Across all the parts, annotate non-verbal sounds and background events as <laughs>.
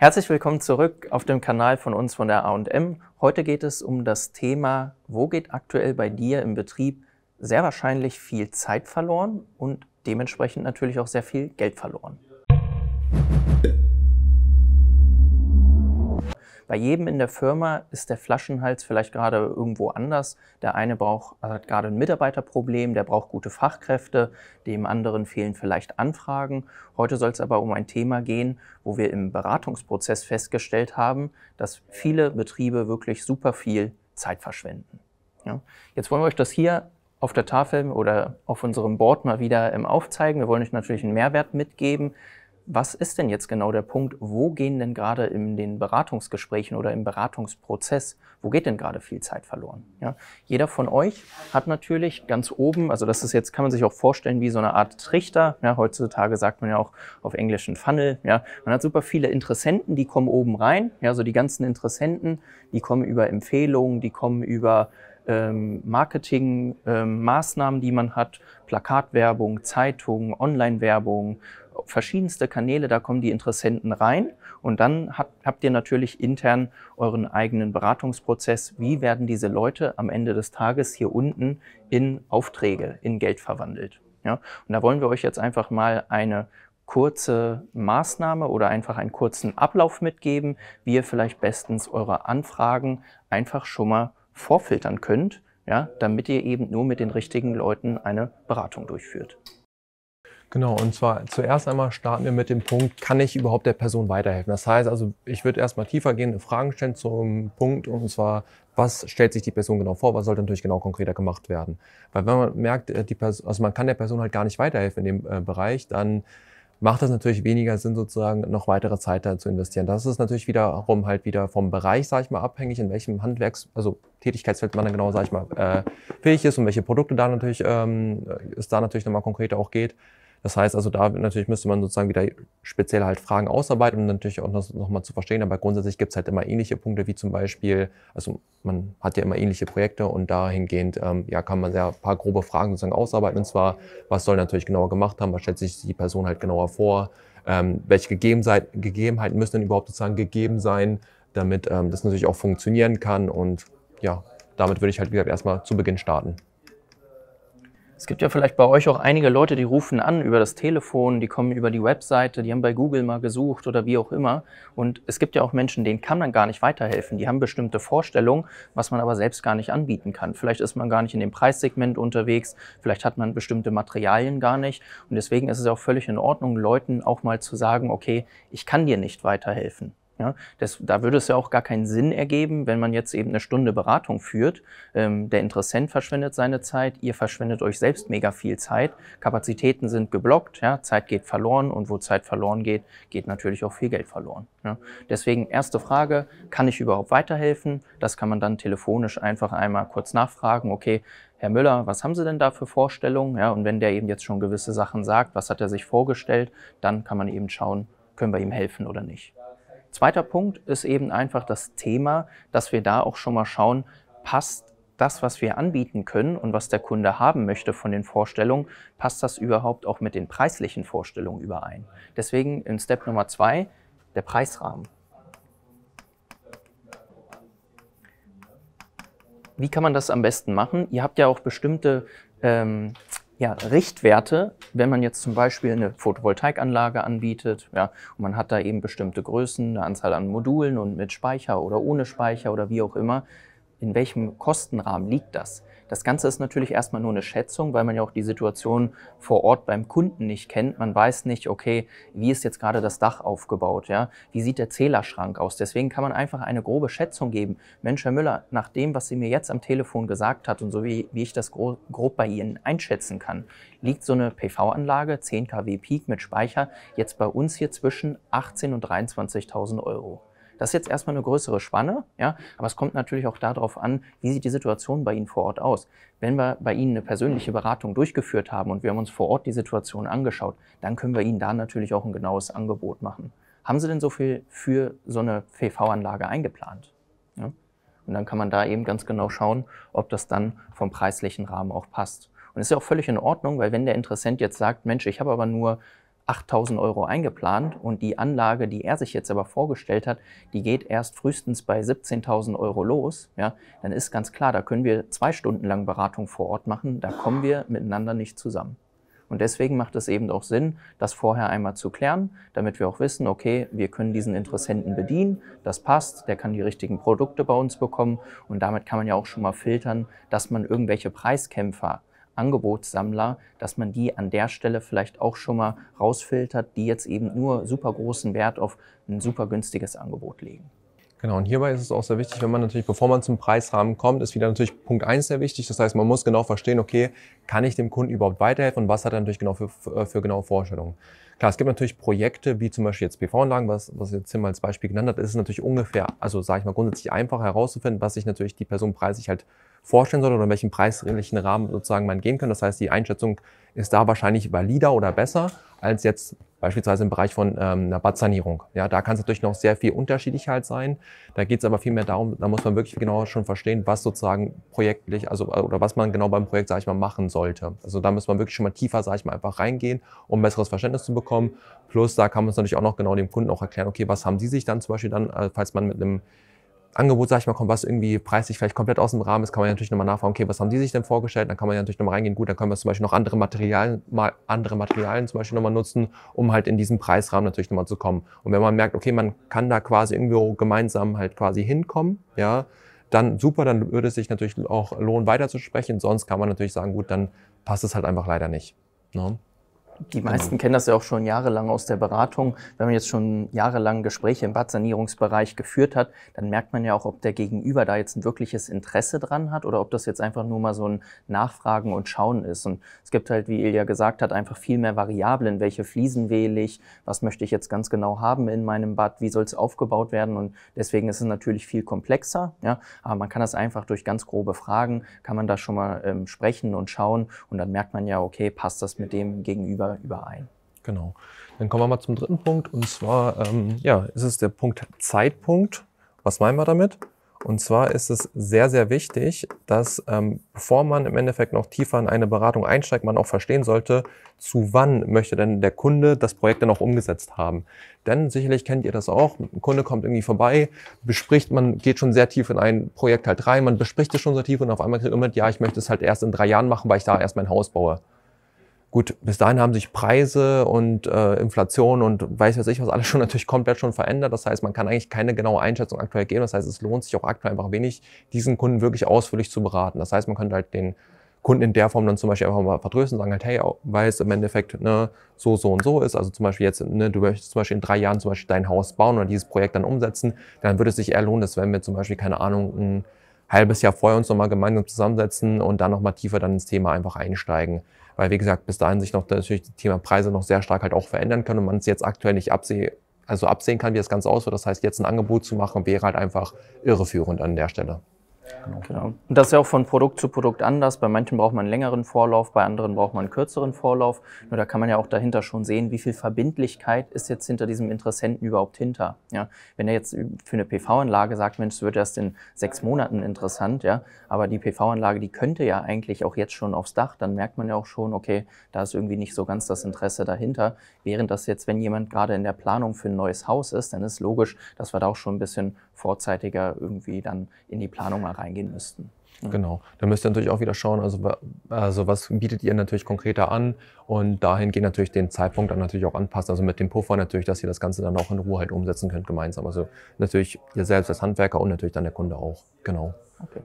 Herzlich willkommen zurück auf dem Kanal von uns von der A&M. Heute geht es um das Thema, wo geht aktuell bei dir im Betrieb sehr wahrscheinlich viel Zeit verloren und dementsprechend natürlich auch sehr viel Geld verloren. Bei jedem in der Firma ist der Flaschenhals vielleicht gerade irgendwo anders. Der eine braucht, hat gerade ein Mitarbeiterproblem, der braucht gute Fachkräfte, dem anderen fehlen vielleicht Anfragen. Heute soll es aber um ein Thema gehen, wo wir im Beratungsprozess festgestellt haben, dass viele Betriebe wirklich super viel Zeit verschwenden. Ja. Jetzt wollen wir euch das hier auf der Tafel oder auf unserem Board mal wieder ähm, aufzeigen. Wir wollen euch natürlich einen Mehrwert mitgeben, was ist denn jetzt genau der Punkt? Wo gehen denn gerade in den Beratungsgesprächen oder im Beratungsprozess, wo geht denn gerade viel Zeit verloren? Ja, jeder von euch hat natürlich ganz oben, also das ist jetzt, kann man sich auch vorstellen wie so eine Art Trichter. Ja, heutzutage sagt man ja auch auf Englisch ein Funnel. Ja, man hat super viele Interessenten, die kommen oben rein. Ja, so die ganzen Interessenten, die kommen über Empfehlungen, die kommen über ähm, Marketing-Maßnahmen, ähm, die man hat, Plakatwerbung, Zeitung, Online-Werbung, verschiedenste Kanäle, da kommen die Interessenten rein und dann hat, habt ihr natürlich intern euren eigenen Beratungsprozess. Wie werden diese Leute am Ende des Tages hier unten in Aufträge, in Geld verwandelt? Ja, und da wollen wir euch jetzt einfach mal eine kurze Maßnahme oder einfach einen kurzen Ablauf mitgeben, wie ihr vielleicht bestens eure Anfragen einfach schon mal vorfiltern könnt, ja, damit ihr eben nur mit den richtigen Leuten eine Beratung durchführt. Genau, und zwar zuerst einmal starten wir mit dem Punkt, kann ich überhaupt der Person weiterhelfen? Das heißt also, ich würde erstmal tiefer gehen, Fragen stellen zum Punkt, und zwar, was stellt sich die Person genau vor, was sollte natürlich genau konkreter gemacht werden? Weil wenn man merkt, äh, die Person, also man kann der Person halt gar nicht weiterhelfen in dem äh, Bereich, dann macht es natürlich weniger Sinn, sozusagen noch weitere Zeit da zu investieren. Das ist natürlich wiederum halt wieder vom Bereich, sage ich mal, abhängig, in welchem Handwerks, also Tätigkeitsfeld man dann genau, sage ich mal, äh, fähig ist und welche Produkte da natürlich, ähm, es da natürlich nochmal konkreter auch geht. Das heißt also, da natürlich müsste man sozusagen wieder speziell halt Fragen ausarbeiten, um natürlich auch noch mal zu verstehen. Aber grundsätzlich gibt es halt immer ähnliche Punkte, wie zum Beispiel, also man hat ja immer ähnliche Projekte und dahingehend ähm, ja, kann man ja ein paar grobe Fragen sozusagen ausarbeiten. Und zwar, was soll natürlich genauer gemacht haben, was stellt sich die Person halt genauer vor, ähm, welche Gegebenheit, Gegebenheiten müssen denn überhaupt sozusagen gegeben sein, damit ähm, das natürlich auch funktionieren kann. Und ja, damit würde ich halt, wie gesagt, erstmal zu Beginn starten. Es gibt ja vielleicht bei euch auch einige Leute, die rufen an über das Telefon, die kommen über die Webseite, die haben bei Google mal gesucht oder wie auch immer. Und es gibt ja auch Menschen, denen kann man gar nicht weiterhelfen. Die haben bestimmte Vorstellungen, was man aber selbst gar nicht anbieten kann. Vielleicht ist man gar nicht in dem Preissegment unterwegs, vielleicht hat man bestimmte Materialien gar nicht. Und deswegen ist es auch völlig in Ordnung, Leuten auch mal zu sagen, okay, ich kann dir nicht weiterhelfen. Ja, das, da würde es ja auch gar keinen Sinn ergeben, wenn man jetzt eben eine Stunde Beratung führt. Ähm, der Interessent verschwendet seine Zeit, ihr verschwendet euch selbst mega viel Zeit. Kapazitäten sind geblockt, ja, Zeit geht verloren und wo Zeit verloren geht, geht natürlich auch viel Geld verloren. Ja. Deswegen erste Frage, kann ich überhaupt weiterhelfen? Das kann man dann telefonisch einfach einmal kurz nachfragen. Okay, Herr Müller, was haben Sie denn da für Vorstellungen? Ja, und wenn der eben jetzt schon gewisse Sachen sagt, was hat er sich vorgestellt, dann kann man eben schauen, können wir ihm helfen oder nicht. Zweiter Punkt ist eben einfach das Thema, dass wir da auch schon mal schauen, passt das, was wir anbieten können und was der Kunde haben möchte von den Vorstellungen, passt das überhaupt auch mit den preislichen Vorstellungen überein? Deswegen in Step Nummer zwei der Preisrahmen. Wie kann man das am besten machen? Ihr habt ja auch bestimmte ähm, ja, Richtwerte, wenn man jetzt zum Beispiel eine Photovoltaikanlage anbietet, ja, und man hat da eben bestimmte Größen, eine Anzahl an Modulen und mit Speicher oder ohne Speicher oder wie auch immer, in welchem Kostenrahmen liegt das? Das Ganze ist natürlich erstmal nur eine Schätzung, weil man ja auch die Situation vor Ort beim Kunden nicht kennt. Man weiß nicht, okay, wie ist jetzt gerade das Dach aufgebaut, ja? Wie sieht der Zählerschrank aus? Deswegen kann man einfach eine grobe Schätzung geben. Mensch, Herr Müller, nach dem, was Sie mir jetzt am Telefon gesagt hat und so wie, wie ich das grob, grob bei Ihnen einschätzen kann, liegt so eine PV-Anlage 10 kW Peak mit Speicher jetzt bei uns hier zwischen 18.000 und 23.000 Euro. Das ist jetzt erstmal eine größere Spanne, ja, aber es kommt natürlich auch darauf an, wie sieht die Situation bei Ihnen vor Ort aus. Wenn wir bei Ihnen eine persönliche Beratung durchgeführt haben und wir haben uns vor Ort die Situation angeschaut, dann können wir Ihnen da natürlich auch ein genaues Angebot machen. Haben Sie denn so viel für so eine PV-Anlage eingeplant? Ja? Und dann kann man da eben ganz genau schauen, ob das dann vom preislichen Rahmen auch passt. Und es ist ja auch völlig in Ordnung, weil wenn der Interessent jetzt sagt, Mensch, ich habe aber nur 8000 Euro eingeplant und die Anlage, die er sich jetzt aber vorgestellt hat, die geht erst frühestens bei 17.000 Euro los, ja, dann ist ganz klar, da können wir zwei Stunden lang Beratung vor Ort machen, da kommen wir miteinander nicht zusammen. Und deswegen macht es eben auch Sinn, das vorher einmal zu klären, damit wir auch wissen, okay, wir können diesen Interessenten bedienen, das passt, der kann die richtigen Produkte bei uns bekommen und damit kann man ja auch schon mal filtern, dass man irgendwelche Preiskämpfer Angebotssammler, dass man die an der Stelle vielleicht auch schon mal rausfiltert, die jetzt eben nur super großen Wert auf ein super günstiges Angebot legen. Genau, und hierbei ist es auch sehr wichtig, wenn man natürlich, bevor man zum Preisrahmen kommt, ist wieder natürlich Punkt 1 sehr wichtig. Das heißt, man muss genau verstehen, okay, kann ich dem Kunden überhaupt weiterhelfen und was hat er natürlich genau für, für, für genaue Vorstellungen. Klar, es gibt natürlich Projekte, wie zum Beispiel jetzt PV-Anlagen, was, was jetzt hier mal als Beispiel genannt hat, ist es natürlich ungefähr, also sage ich mal grundsätzlich einfach herauszufinden, was sich natürlich die Person preislich halt vorstellen soll oder in welchem preislichen Rahmen sozusagen man gehen kann. Das heißt, die Einschätzung ist da wahrscheinlich valider oder besser als jetzt beispielsweise im Bereich von ähm, einer Badsanierung. Ja, da kann es natürlich noch sehr viel unterschiedlich halt sein. Da geht es aber vielmehr darum, da muss man wirklich genau schon verstehen, was sozusagen projektlich, also oder was man genau beim Projekt, sage ich mal, machen sollte. Also da muss man wirklich schon mal tiefer, sage ich mal, einfach reingehen, um besseres Verständnis zu bekommen. Plus, da kann man es natürlich auch noch genau dem Kunden auch erklären, okay, was haben die sich dann zum Beispiel dann, äh, falls man mit einem Angebot, sag ich mal, kommt, was irgendwie preislich vielleicht komplett aus dem Rahmen ist, kann man ja natürlich nochmal nachfragen, okay, was haben die sich denn vorgestellt? Dann kann man ja natürlich nochmal reingehen, gut, dann können wir zum Beispiel noch andere Materialien, mal andere Materialien zum Beispiel nochmal nutzen, um halt in diesen Preisrahmen natürlich nochmal zu kommen. Und wenn man merkt, okay, man kann da quasi irgendwo gemeinsam halt quasi hinkommen, ja, dann super, dann würde es sich natürlich auch lohnen, weiterzusprechen. Sonst kann man natürlich sagen, gut, dann passt es halt einfach leider nicht. Ne? die genau. meisten genau. kennen das ja auch schon jahrelang aus der Beratung. Wenn man jetzt schon jahrelang Gespräche im Badsanierungsbereich geführt hat, dann merkt man ja auch, ob der Gegenüber da jetzt ein wirkliches Interesse dran hat oder ob das jetzt einfach nur mal so ein Nachfragen und Schauen ist. Und es gibt halt, wie Ilja gesagt hat, einfach viel mehr Variablen. Welche Fliesen wähle ich? Was möchte ich jetzt ganz genau haben in meinem Bad? Wie soll es aufgebaut werden? Und deswegen ist es natürlich viel komplexer. Ja? Aber man kann das einfach durch ganz grobe Fragen, kann man da schon mal ähm, sprechen und schauen. Und dann merkt man ja, okay, passt das mit dem Gegenüber überein. Genau. Dann kommen wir mal zum dritten Punkt. Und zwar ähm, ja, ist es der Punkt Zeitpunkt. Was meinen wir damit? Und zwar ist es sehr, sehr wichtig, dass ähm, bevor man im Endeffekt noch tiefer in eine Beratung einsteigt, man auch verstehen sollte, zu wann möchte denn der Kunde das Projekt dann auch umgesetzt haben. Denn sicherlich kennt ihr das auch, ein Kunde kommt irgendwie vorbei, bespricht, man geht schon sehr tief in ein Projekt halt rein, man bespricht es schon so tief und auf einmal kriegt man mit, ja, ich möchte es halt erst in drei Jahren machen, weil ich da erst mein Haus baue. Gut, bis dahin haben sich Preise und äh, Inflation und weiß was ich was alles <laughs> schon natürlich komplett schon verändert. Das heißt, man kann eigentlich keine genaue Einschätzung aktuell geben. Das heißt, es lohnt sich auch aktuell einfach wenig, diesen Kunden wirklich ausführlich zu beraten. Das heißt, man könnte halt den Kunden in der Form dann zum Beispiel einfach mal vertrösten und sagen halt, hey, weil es im Endeffekt ne, so, so und so ist, also zum Beispiel jetzt, ne, du möchtest zum Beispiel in drei Jahren zum Beispiel dein Haus bauen oder dieses Projekt dann umsetzen, dann würde es sich eher lohnen, dass wenn wir zum Beispiel, keine Ahnung, ein halbes Jahr vorher uns nochmal gemeinsam zusammensetzen und dann nochmal tiefer dann ins Thema einfach einsteigen weil wie gesagt, bis dahin sich noch natürlich das Thema Preise noch sehr stark halt auch verändern kann und man es jetzt aktuell nicht absehen, also absehen kann, wie das Ganze aussieht. Das heißt, jetzt ein Angebot zu machen, wäre halt einfach irreführend an der Stelle. Genau. genau. Und das ist ja auch von Produkt zu Produkt anders. Bei manchen braucht man einen längeren Vorlauf, bei anderen braucht man einen kürzeren Vorlauf. Nur da kann man ja auch dahinter schon sehen, wie viel Verbindlichkeit ist jetzt hinter diesem Interessenten überhaupt hinter. Ja, wenn er jetzt für eine PV-Anlage sagt, Mensch, es wird erst in sechs Monaten interessant, ja, aber die PV-Anlage, die könnte ja eigentlich auch jetzt schon aufs Dach, dann merkt man ja auch schon, okay, da ist irgendwie nicht so ganz das Interesse dahinter. Während das jetzt, wenn jemand gerade in der Planung für ein neues Haus ist, dann ist logisch, dass wir da auch schon ein bisschen vorzeitiger irgendwie dann in die Planung erreichen reingehen müssten. Genau. Da müsst ihr natürlich auch wieder schauen, also, also was bietet ihr natürlich konkreter an und dahingehend natürlich den Zeitpunkt dann natürlich auch anpassen. Also mit dem Puffer natürlich, dass ihr das Ganze dann auch in Ruhe halt umsetzen könnt gemeinsam. Also natürlich ihr selbst als Handwerker und natürlich dann der Kunde auch. Genau. Okay.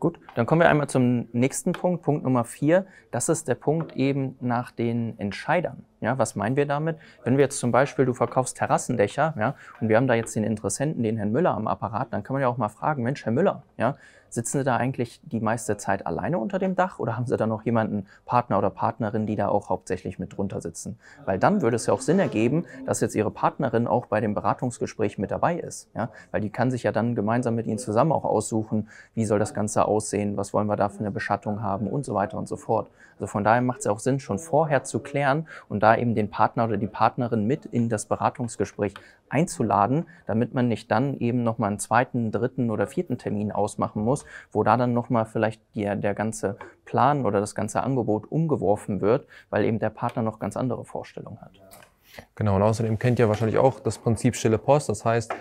Gut, dann kommen wir einmal zum nächsten Punkt, Punkt Nummer vier. Das ist der Punkt eben nach den Entscheidern. Ja, was meinen wir damit? Wenn wir jetzt zum Beispiel, du verkaufst Terrassendächer, ja, und wir haben da jetzt den Interessenten, den Herrn Müller am Apparat, dann kann man ja auch mal fragen, Mensch, Herr Müller, ja, sitzen Sie da eigentlich die meiste Zeit alleine unter dem Dach oder haben Sie da noch jemanden, Partner oder Partnerin, die da auch hauptsächlich mit drunter sitzen? Weil dann würde es ja auch Sinn ergeben, dass jetzt Ihre Partnerin auch bei dem Beratungsgespräch mit dabei ist, ja, weil die kann sich ja dann gemeinsam mit Ihnen zusammen auch aussuchen, wie soll das Ganze aussehen, was wollen wir da für eine Beschattung haben und so weiter und so fort. Also von daher macht es ja auch Sinn, schon vorher zu klären und da eben den Partner oder die Partnerin mit in das Beratungsgespräch einzuladen, damit man nicht dann eben nochmal einen zweiten, dritten oder vierten Termin ausmachen muss, wo da dann nochmal vielleicht der, der ganze Plan oder das ganze Angebot umgeworfen wird, weil eben der Partner noch ganz andere Vorstellungen hat. Genau, und außerdem kennt ihr wahrscheinlich auch das Prinzip stille Post, das heißt,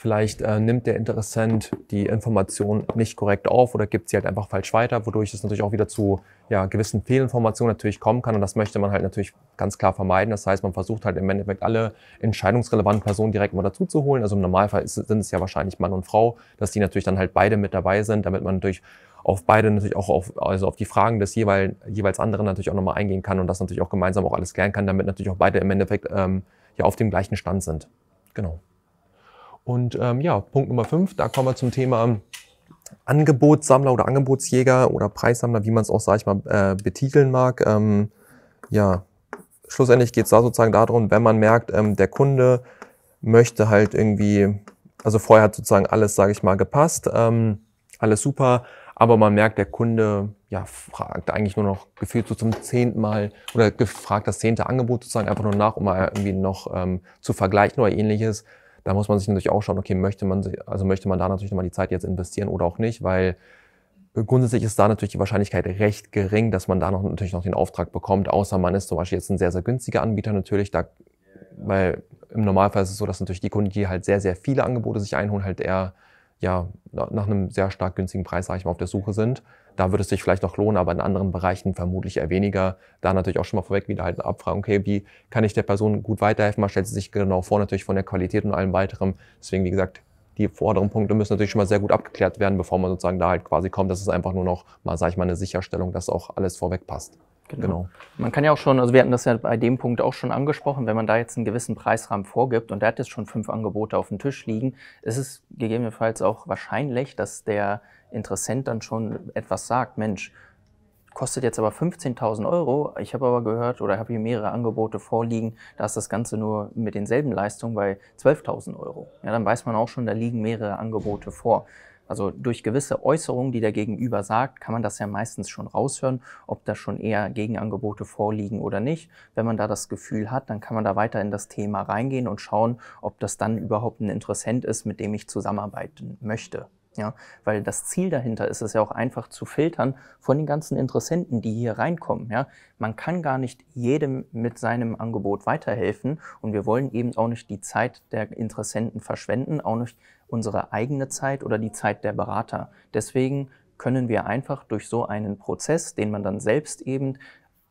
Vielleicht äh, nimmt der Interessent die Information nicht korrekt auf oder gibt sie halt einfach falsch weiter, wodurch es natürlich auch wieder zu ja, gewissen Fehlinformationen natürlich kommen kann. Und das möchte man halt natürlich ganz klar vermeiden. Das heißt, man versucht halt im Endeffekt alle entscheidungsrelevanten Personen direkt mal dazu zu holen. Also im Normalfall ist, sind es ja wahrscheinlich Mann und Frau, dass die natürlich dann halt beide mit dabei sind, damit man natürlich auf beide natürlich auch auf, also auf die Fragen des jeweil, jeweils anderen natürlich auch nochmal eingehen kann und das natürlich auch gemeinsam auch alles klären kann, damit natürlich auch beide im Endeffekt ähm, ja auf dem gleichen Stand sind. Genau. Und ähm, ja, Punkt Nummer fünf, da kommen wir zum Thema Angebotssammler oder Angebotsjäger oder Preissammler, wie man es auch, sag ich mal, äh, betiteln mag. Ähm, ja, schlussendlich geht es da sozusagen darum, wenn man merkt, ähm, der Kunde möchte halt irgendwie, also vorher hat sozusagen alles, sage ich mal, gepasst, ähm, alles super, aber man merkt, der Kunde ja, fragt eigentlich nur noch gefühlt so zum zehnten Mal oder fragt das zehnte Angebot sozusagen einfach nur nach, um mal irgendwie noch ähm, zu vergleichen oder ähnliches da muss man sich natürlich auch schauen, okay, möchte man, also möchte man da natürlich nochmal die Zeit jetzt investieren oder auch nicht, weil grundsätzlich ist da natürlich die Wahrscheinlichkeit recht gering, dass man da noch natürlich noch den Auftrag bekommt, außer man ist zum Beispiel jetzt ein sehr, sehr günstiger Anbieter natürlich, da, weil im Normalfall ist es so, dass natürlich die Kunden, die halt sehr, sehr viele Angebote sich einholen, halt eher ja, nach einem sehr stark günstigen Preis, sage ich mal, auf der Suche sind. Da würde es sich vielleicht noch lohnen, aber in anderen Bereichen vermutlich eher weniger. Da natürlich auch schon mal vorweg wieder halt eine Abfrage, okay, wie kann ich der Person gut weiterhelfen? Man stellt sie sich genau vor, natürlich von der Qualität und allem weiterem. Deswegen, wie gesagt, die vorderen Punkte müssen natürlich schon mal sehr gut abgeklärt werden, bevor man sozusagen da halt quasi kommt. Das ist einfach nur noch mal, sage ich mal, eine Sicherstellung, dass auch alles vorweg passt. Genau. genau. Man kann ja auch schon, also wir hatten das ja bei dem Punkt auch schon angesprochen, wenn man da jetzt einen gewissen Preisrahmen vorgibt und da hat jetzt schon fünf Angebote auf dem Tisch liegen, ist es gegebenenfalls auch wahrscheinlich, dass der Interessent dann schon etwas sagt, Mensch, kostet jetzt aber 15.000 Euro, ich habe aber gehört oder habe hier mehrere Angebote vorliegen, da ist das Ganze nur mit denselben Leistungen bei 12.000 Euro. Ja, dann weiß man auch schon, da liegen mehrere Angebote vor. Also durch gewisse Äußerungen, die der Gegenüber sagt, kann man das ja meistens schon raushören, ob da schon eher Gegenangebote vorliegen oder nicht. Wenn man da das Gefühl hat, dann kann man da weiter in das Thema reingehen und schauen, ob das dann überhaupt ein Interessent ist, mit dem ich zusammenarbeiten möchte. Ja, weil das Ziel dahinter ist es ja auch einfach zu filtern von den ganzen Interessenten, die hier reinkommen. Ja, man kann gar nicht jedem mit seinem Angebot weiterhelfen und wir wollen eben auch nicht die Zeit der Interessenten verschwenden, auch nicht unsere eigene Zeit oder die Zeit der Berater. Deswegen können wir einfach durch so einen Prozess, den man dann selbst eben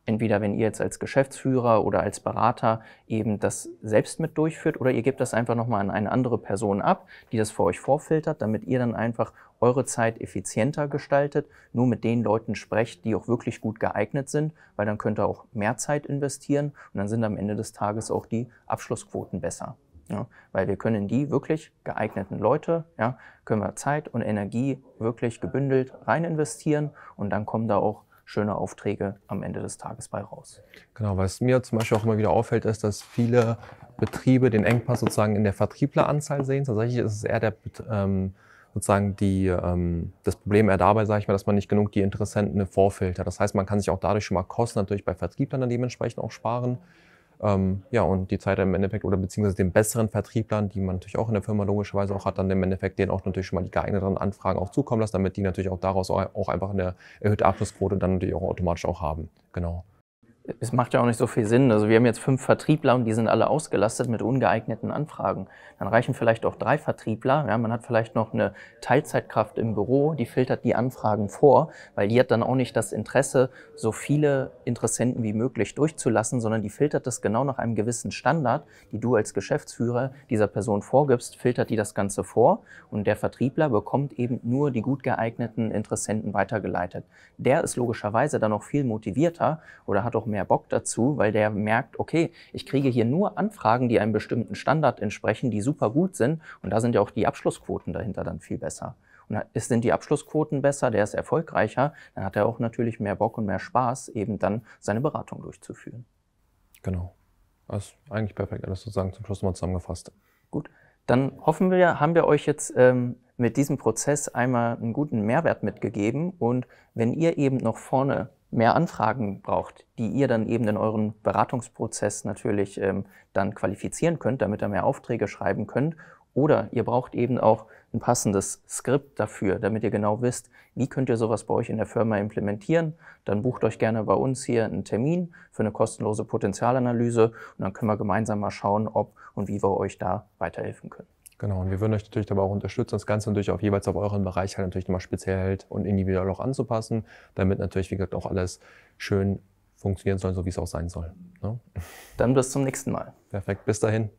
entweder wenn ihr jetzt als Geschäftsführer oder als Berater eben das selbst mit durchführt oder ihr gebt das einfach nochmal an eine andere Person ab, die das für euch vorfiltert, damit ihr dann einfach eure Zeit effizienter gestaltet, nur mit den Leuten sprecht, die auch wirklich gut geeignet sind, weil dann könnt ihr auch mehr Zeit investieren und dann sind am Ende des Tages auch die Abschlussquoten besser. Ja, weil wir können die wirklich geeigneten Leute, ja, können wir Zeit und Energie wirklich gebündelt rein investieren und dann kommen da auch schöne Aufträge am Ende des Tages bei raus. Genau, was mir zum Beispiel auch immer wieder auffällt, ist, dass viele Betriebe den Engpass sozusagen in der Vertriebleranzahl sehen. Tatsächlich ist es eher der, ähm, sozusagen die, ähm, das Problem eher dabei, sage ich mal, dass man nicht genug die Interessenten vorfiltert. Das heißt, man kann sich auch dadurch schon mal Kosten natürlich bei Vertrieblern dann dementsprechend auch sparen. Ähm, ja, und die Zeit im Endeffekt oder beziehungsweise den besseren Vertrieblern, die man natürlich auch in der Firma logischerweise auch hat, dann im Endeffekt denen auch natürlich schon mal die geeigneten Anfragen auch zukommen lassen, damit die natürlich auch daraus auch einfach eine erhöhte Abschlussquote dann natürlich auch automatisch auch haben. Genau es macht ja auch nicht so viel Sinn. Also wir haben jetzt fünf Vertriebler und die sind alle ausgelastet mit ungeeigneten Anfragen. Dann reichen vielleicht auch drei Vertriebler. Ja, man hat vielleicht noch eine Teilzeitkraft im Büro, die filtert die Anfragen vor, weil die hat dann auch nicht das Interesse, so viele Interessenten wie möglich durchzulassen, sondern die filtert das genau nach einem gewissen Standard, die du als Geschäftsführer dieser Person vorgibst, filtert die das Ganze vor und der Vertriebler bekommt eben nur die gut geeigneten Interessenten weitergeleitet. Der ist logischerweise dann auch viel motivierter oder hat auch mehr mehr Bock dazu, weil der merkt, okay, ich kriege hier nur Anfragen, die einem bestimmten Standard entsprechen, die super gut sind. Und da sind ja auch die Abschlussquoten dahinter dann viel besser. Und sind die Abschlussquoten besser, der ist erfolgreicher, dann hat er auch natürlich mehr Bock und mehr Spaß, eben dann seine Beratung durchzuführen. Genau. Das ist eigentlich perfekt, alles sozusagen zum Schluss mal zusammengefasst. Gut. Dann hoffen wir, haben wir euch jetzt ähm, mit diesem Prozess einmal einen guten Mehrwert mitgegeben. Und wenn ihr eben noch vorne mehr Anfragen braucht, die ihr dann eben in euren Beratungsprozess natürlich ähm, dann qualifizieren könnt, damit ihr mehr Aufträge schreiben könnt. Oder ihr braucht eben auch ein passendes Skript dafür, damit ihr genau wisst, wie könnt ihr sowas bei euch in der Firma implementieren. Dann bucht euch gerne bei uns hier einen Termin für eine kostenlose Potenzialanalyse und dann können wir gemeinsam mal schauen, ob und wie wir euch da weiterhelfen können. Genau, und wir würden euch natürlich dabei auch unterstützen, das Ganze natürlich auch jeweils auf euren Bereich halt natürlich nochmal speziell halt und individuell auch anzupassen, damit natürlich, wie gesagt, auch alles schön funktionieren soll, so wie es auch sein soll. Ne? Dann bis zum nächsten Mal. Perfekt, bis dahin.